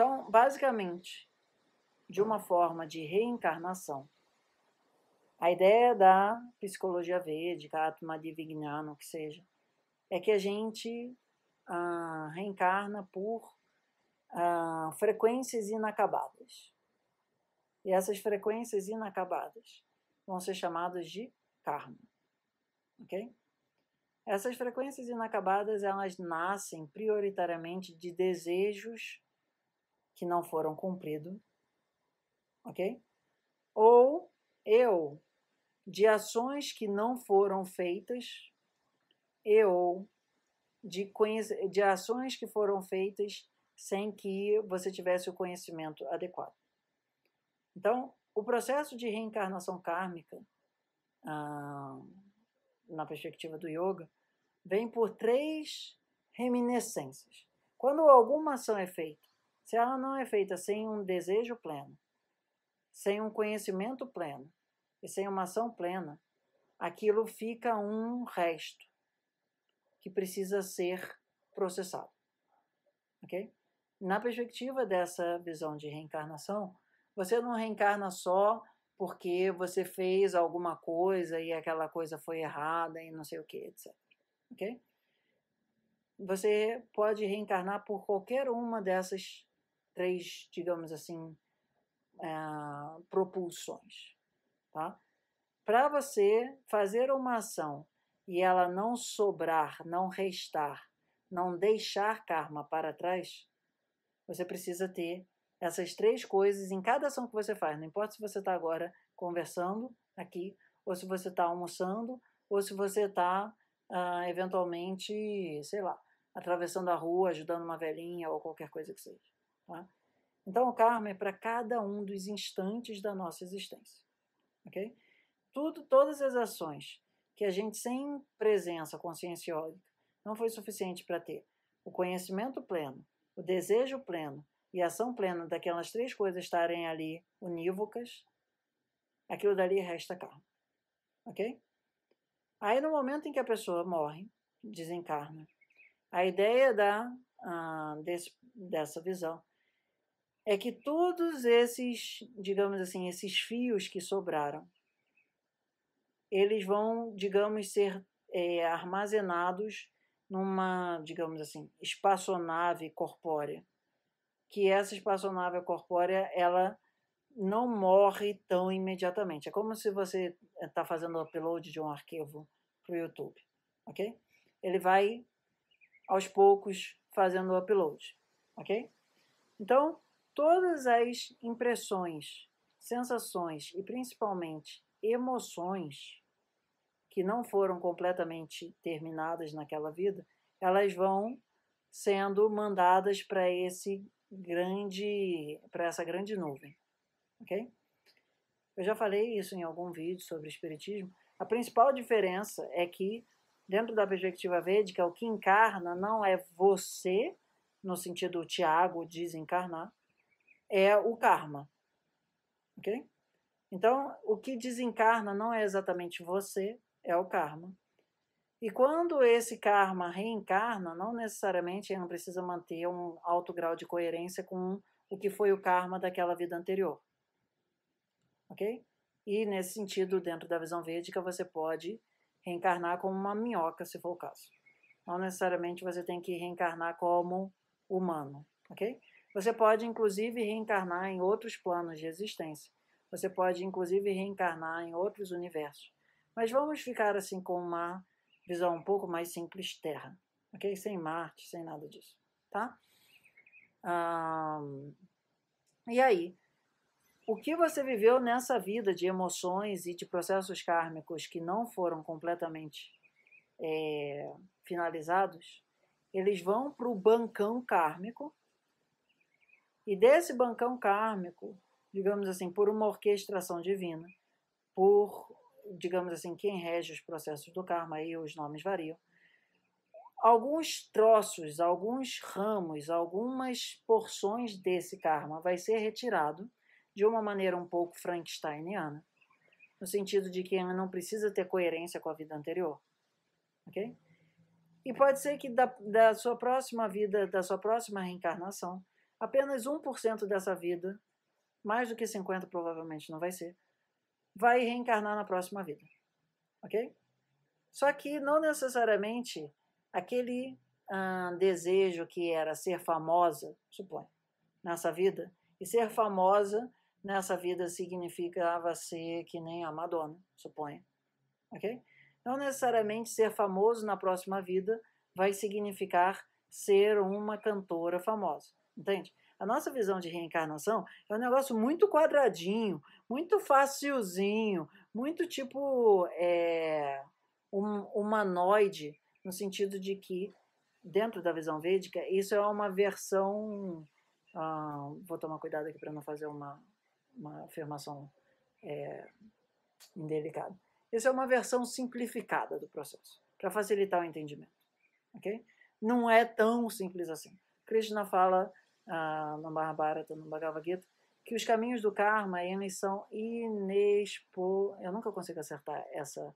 Então, basicamente, de uma forma de reencarnação. A ideia da psicologia védica, Atma Divignano, que seja, é que a gente ah, reencarna por ah, frequências inacabadas. E essas frequências inacabadas vão ser chamadas de karma. Ok? Essas frequências inacabadas, elas nascem prioritariamente de desejos que não foram cumpridos, ok? Ou eu, de ações que não foram feitas, eu ou de, de ações que foram feitas sem que você tivesse o conhecimento adequado. Então, o processo de reencarnação kármica, ah, na perspectiva do yoga, vem por três reminiscências. Quando alguma ação é feita se ela não é feita sem um desejo pleno, sem um conhecimento pleno e sem uma ação plena, aquilo fica um resto que precisa ser processado. Ok? Na perspectiva dessa visão de reencarnação, você não reencarna só porque você fez alguma coisa e aquela coisa foi errada e não sei o que, etc. Ok? Você pode reencarnar por qualquer uma dessas três, digamos assim, uh, propulsões. Tá? Para você fazer uma ação e ela não sobrar, não restar, não deixar karma para trás, você precisa ter essas três coisas em cada ação que você faz. Não importa se você está agora conversando aqui, ou se você está almoçando, ou se você está uh, ah, eventualmente, sei lá, atravessando a rua, ajudando uma velhinha ou qualquer coisa que seja. Tá? Então, o karma é para cada um dos instantes da nossa existência. Ok? Tudo, todas as ações que a gente, sem presença conscienciosa, não foi suficiente para ter o conhecimento pleno, o desejo pleno e a ação plena daquelas três coisas estarem ali unívocas, aquilo dali resta karma. Ok? Aí, no momento em que a pessoa morre, desencarna, a ideia da, ah, desse, dessa visão é que todos esses, digamos assim, esses fios que sobraram, eles vão, digamos, ser é, armazenados numa, digamos assim, espaçonave corpórea. Que essa espaçonave corpórea, ela não morre tão imediatamente. É como se você está eh, fazendo o upload de um arquivo para o YouTube, ok? Ele vai, aos poucos, fazendo o upload, ok? Então, todas as impressões, sensações e principalmente emoções que não foram completamente terminadas naquela vida, elas vão sendo mandadas para esse grande, para essa grande nuvem, ok? Eu já falei isso em algum vídeo sobre espiritismo. A principal diferença é que dentro da perspectiva védica, o que encarna não é você, no sentido Tiago desencarnar, é o karma. Ok? Então, o que desencarna não é exatamente você, é o karma. E quando esse karma reencarna, não necessariamente ele não precisa manter um alto grau de coerência com o que foi o karma daquela vida anterior. Ok? E nesse sentido, dentro da visão védica, você pode reencarnar como uma minhoca, se for o caso. Não necessariamente você tem que reencarnar como humano, ok? Você pode, inclusive, reencarnar em outros planos de existência. Você pode, inclusive, reencarnar em outros universos. Mas vamos ficar assim com uma visão um pouco mais simples Terra, ok? Sem Marte, sem nada disso, tá? Um, e aí, o que você viveu nessa vida de emoções e de processos kármicos que não foram completamente é, finalizados, eles vão para o bancão kármico e desse bancão kármico, digamos assim, por uma orquestração divina, por, digamos assim, quem rege os processos do karma, aí os nomes variam, alguns troços, alguns ramos, algumas porções desse karma vai ser retirado de uma maneira um pouco frankensteiniana, no sentido de que ela não precisa ter coerência com a vida anterior, ok? E pode ser que da, da sua próxima vida, da sua próxima reencarnação, apenas 1% dessa vida, mais do que 50 provavelmente não vai ser, vai reencarnar na próxima vida. Ok? Só que não necessariamente aquele hum, desejo que era ser famosa, supõe, nessa vida, e ser famosa nessa vida significava ser que nem a Madonna, supõe. Ok? Não necessariamente ser famoso na próxima vida vai significar ser uma cantora famosa entende? A nossa visão de reencarnação é um negócio muito quadradinho, muito facilzinho, muito tipo é, um, humanoide, no sentido de que, dentro da visão védica, isso é uma versão. Ah, vou tomar cuidado aqui para não fazer uma, uma afirmação é, indelicada. Isso é uma versão simplificada do processo, para facilitar o entendimento. ok? Não é tão simples assim. Krishna fala no Mahabharata, no Bhagavad Gita, que os caminhos do karma eles são inexpo... Eu nunca consigo acertar essa...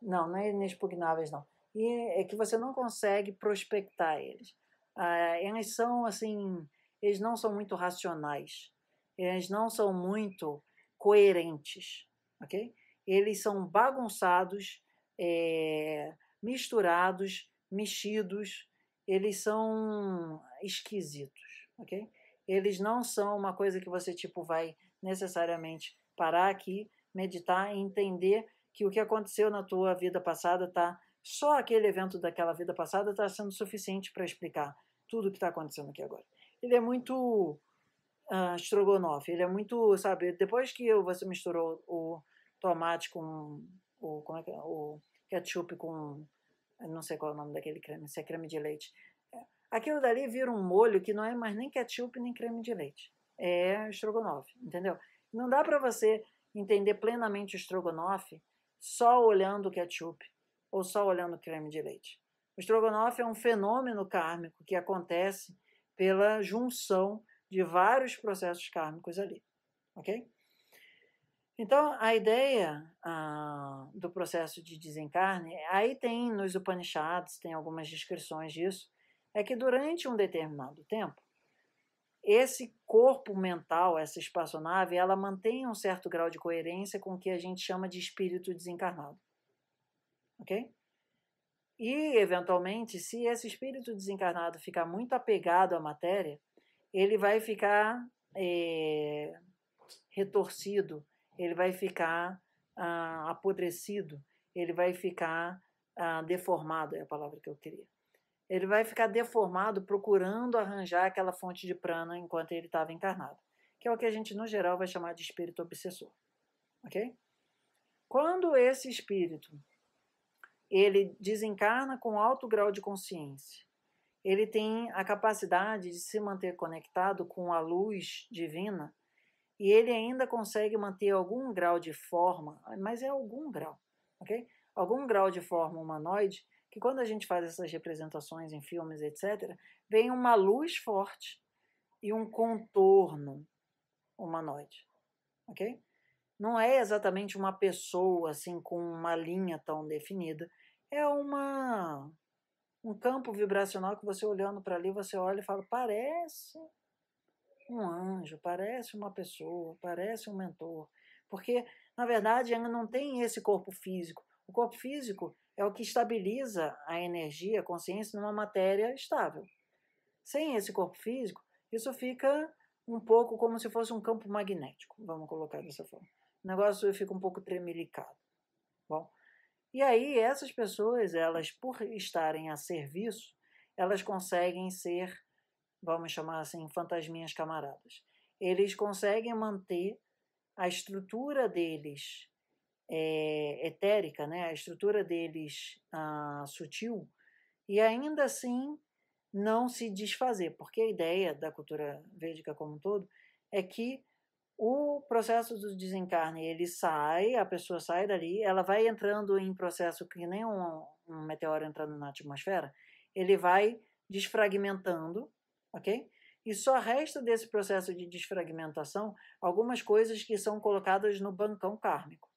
Não, não é inexpugnáveis, não. E é que você não consegue prospectar eles. Ah, eles são, assim... Eles não são muito racionais. Eles não são muito coerentes, ok? Eles são bagunçados, é, misturados, mexidos, eles são esquisitos, ok? Eles não são uma coisa que você tipo vai necessariamente parar aqui, meditar e entender que o que aconteceu na tua vida passada tá só aquele evento daquela vida passada está sendo suficiente para explicar tudo o que está acontecendo aqui agora. Ele é muito uh, estrogonofe, ele é muito, sabe, depois que você misturou o tomate com o, como é que é, o ketchup com, não sei qual é o nome daquele creme, se é creme de leite, Aquilo dali vira um molho que não é mais nem ketchup nem creme de leite. É estrogonofe, entendeu? Não dá para você entender plenamente o estrogonofe só olhando o ketchup ou só olhando o creme de leite. O estrogonofe é um fenômeno kármico que acontece pela junção de vários processos kármicos ali, ok? Então, a ideia ah, do processo de desencarne, aí tem nos Upanishads, tem algumas descrições disso, é que durante um determinado tempo, esse corpo mental, essa espaçonave, ela mantém um certo grau de coerência com o que a gente chama de espírito desencarnado. Ok? E, eventualmente, se esse espírito desencarnado ficar muito apegado à matéria, ele vai ficar é, retorcido, ele vai ficar ah, apodrecido, ele vai ficar ah, deformado é a palavra que eu queria ele vai ficar deformado procurando arranjar aquela fonte de prana enquanto ele estava encarnado, que é o que a gente no geral vai chamar de espírito obsessor, ok? Quando esse espírito ele desencarna com alto grau de consciência, ele tem a capacidade de se manter conectado com a luz divina e ele ainda consegue manter algum grau de forma, mas é algum grau, ok? Algum grau de forma humanoide que quando a gente faz essas representações em filmes, etc., vem uma luz forte e um contorno humanoide, ok? Não é exatamente uma pessoa assim com uma linha tão definida, é uma um campo vibracional que você olhando para ali, você olha e fala, parece um anjo, parece uma pessoa, parece um mentor. Porque, na verdade, ela não tem esse corpo físico. O corpo físico é o que estabiliza a energia, a consciência, numa matéria estável. Sem esse corpo físico, isso fica um pouco como se fosse um campo magnético, vamos colocar dessa forma. O negócio fica um pouco tremelicado. Bom, e aí essas pessoas, elas por estarem a serviço, elas conseguem ser, vamos chamar assim, fantasminhas camaradas. Eles conseguem manter a estrutura deles é, etérica, né? a estrutura deles ah, sutil, e ainda assim não se desfazer, porque a ideia da cultura védica como um todo é que o processo do desencarne ele sai, a pessoa sai dali, ela vai entrando em processo que nem um, um meteoro entrando na atmosfera, ele vai desfragmentando, ok? E só resta desse processo de desfragmentação algumas coisas que são colocadas no bancão kármico.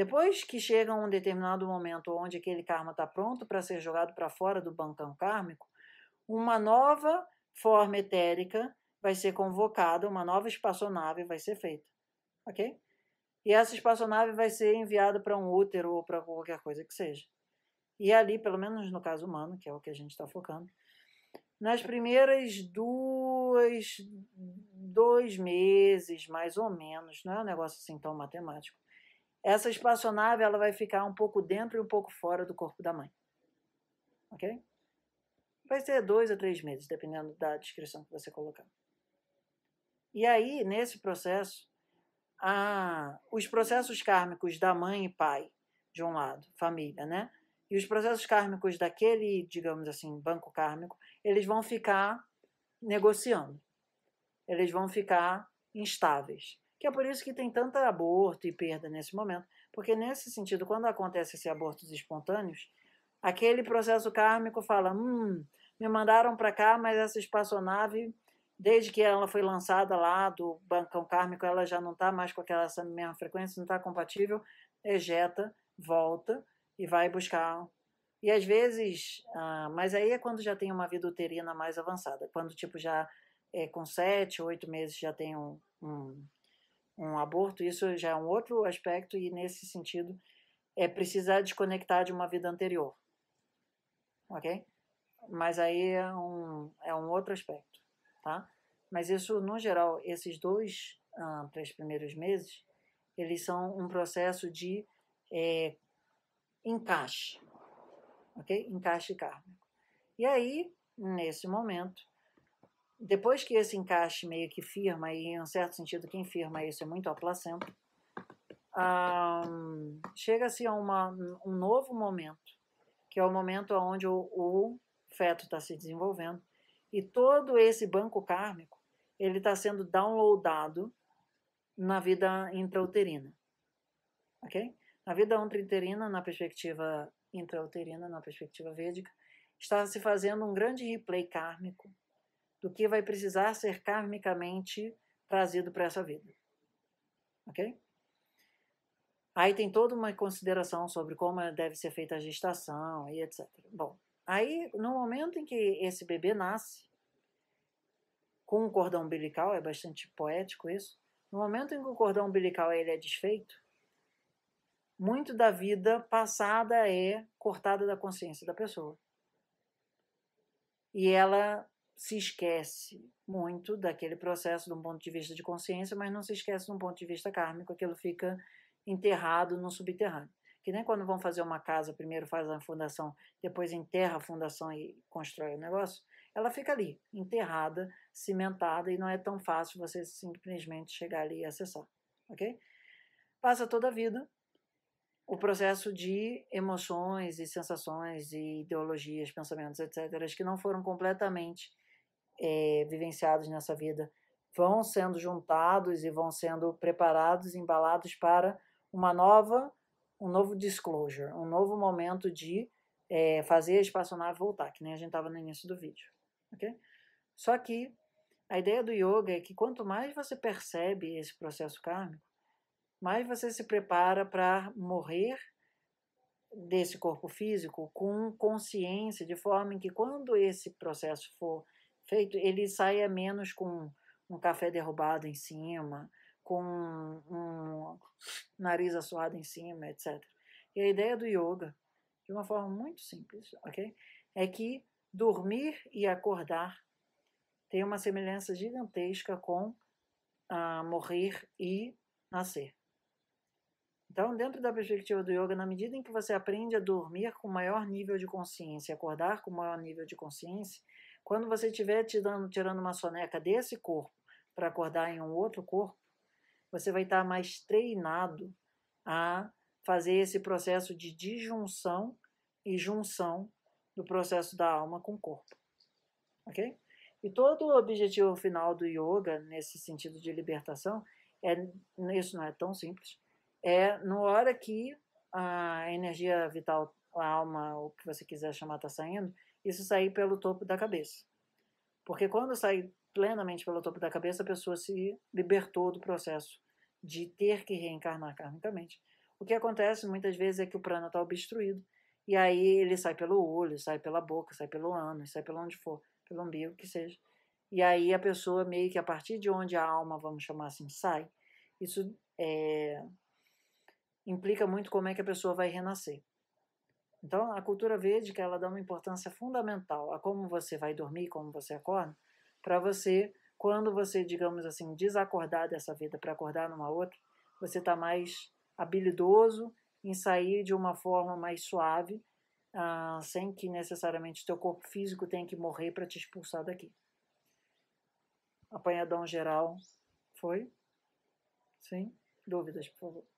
Depois que chega um determinado momento onde aquele karma está pronto para ser jogado para fora do bancão kármico, uma nova forma etérica vai ser convocada, uma nova espaçonave vai ser feita, ok? E essa espaçonave vai ser enviada para um útero ou para qualquer coisa que seja. E ali, pelo menos no caso humano, que é o que a gente está focando, nas primeiras duas, dois meses, mais ou menos, não é um negócio assim tão matemático, essa espaçonave ela vai ficar um pouco dentro e um pouco fora do corpo da mãe. Ok? Vai ser dois a três meses, dependendo da descrição que você colocar. E aí, nesse processo, a, os processos kármicos da mãe e pai, de um lado, família, né? E os processos kármicos daquele, digamos assim, banco kármico, eles vão ficar negociando. Eles vão ficar instáveis. Que é por isso que tem tanto aborto e perda nesse momento. Porque, nesse sentido, quando acontecem esses abortos espontâneos, aquele processo kármico fala: hum, me mandaram para cá, mas essa espaçonave, desde que ela foi lançada lá do bancão kármico, ela já não está mais com aquela mesma frequência, não está compatível, ejeta, volta e vai buscar. E às vezes, ah, mas aí é quando já tem uma vida uterina mais avançada, quando tipo já é, com sete, oito meses já tem um, um um aborto, isso já é um outro aspecto, e nesse sentido é precisar desconectar de uma vida anterior. Ok? Mas aí é um, é um outro aspecto, tá? Mas isso, no geral, esses dois ah, três primeiros meses, eles são um processo de é, encaixe, ok? Encaixe kármico. E aí, nesse momento, depois que esse encaixe meio que firma, e em um certo sentido quem firma isso é muito a placenta, um, ah, chega-se a uma, um novo momento, que é o momento onde o, o feto está se desenvolvendo, e todo esse banco kármico ele está sendo downloadado na vida intrauterina, ok? Na vida intrauterina, na perspectiva intrauterina, na perspectiva védica, está se fazendo um grande replay kármico do que vai precisar ser karmicamente trazido para essa vida. Ok? Aí tem toda uma consideração sobre como deve ser feita a gestação e etc. Bom, aí no momento em que esse bebê nasce, com o cordão umbilical, é bastante poético isso, no momento em que o cordão umbilical ele é desfeito, muito da vida passada é cortada da consciência da pessoa. E ela se esquece muito daquele processo de um ponto de vista de consciência, mas não se esquece de um ponto de vista kármico, aquilo fica enterrado no subterrâneo. Que nem quando vão fazer uma casa, primeiro faz a fundação, depois enterra a fundação e constrói o negócio, ela fica ali, enterrada, cimentada, e não é tão fácil você simplesmente chegar ali e acessar, ok? Passa toda a vida, o processo de emoções e sensações e ideologias, pensamentos, etc., que não foram completamente é, vivenciados nessa vida vão sendo juntados e vão sendo preparados, embalados para uma nova, um novo disclosure, um novo momento de é, fazer a espaçonave voltar, que nem a gente estava no início do vídeo, ok? Só que a ideia do yoga é que quanto mais você percebe esse processo kármico, mais você se prepara para morrer desse corpo físico com consciência, de forma em que quando esse processo for feito, ele saia menos com um café derrubado em cima, com um nariz assoado em cima, etc. E a ideia do yoga, de uma forma muito simples, ok? É que dormir e acordar tem uma semelhança gigantesca com ah, morrer e nascer. Então, dentro da perspectiva do yoga, na medida em que você aprende a dormir com maior nível de consciência, acordar com maior nível de consciência, quando você estiver tirando, tirando uma soneca desse corpo para acordar em um outro corpo, você vai estar mais treinado a fazer esse processo de disjunção e junção do processo da alma com o corpo. Ok? E todo o objetivo final do yoga, nesse sentido de libertação, é, isso não é tão simples, é na hora que a energia vital, a alma, o que você quiser chamar, está saindo, isso sair pelo topo da cabeça. Porque quando sai plenamente pelo topo da cabeça, a pessoa se libertou do processo de ter que reencarnar karmicamente. O que acontece muitas vezes é que o prana está obstruído, e aí ele sai pelo olho, sai pela boca, sai pelo ânus, sai pelo onde for, pelo umbigo, que seja. E aí a pessoa meio que a partir de onde a alma, vamos chamar assim, sai, isso é, implica muito como é que a pessoa vai renascer. Então, a cultura védica ela dá uma importância fundamental a como você vai dormir, como você acorda, para você, quando você, digamos assim, desacordar dessa vida para acordar numa outra, você está mais habilidoso em sair de uma forma mais suave, ah, sem que necessariamente o teu corpo físico tenha que morrer para te expulsar daqui. Apanhadão geral, foi? Sim? Dúvidas, por favor.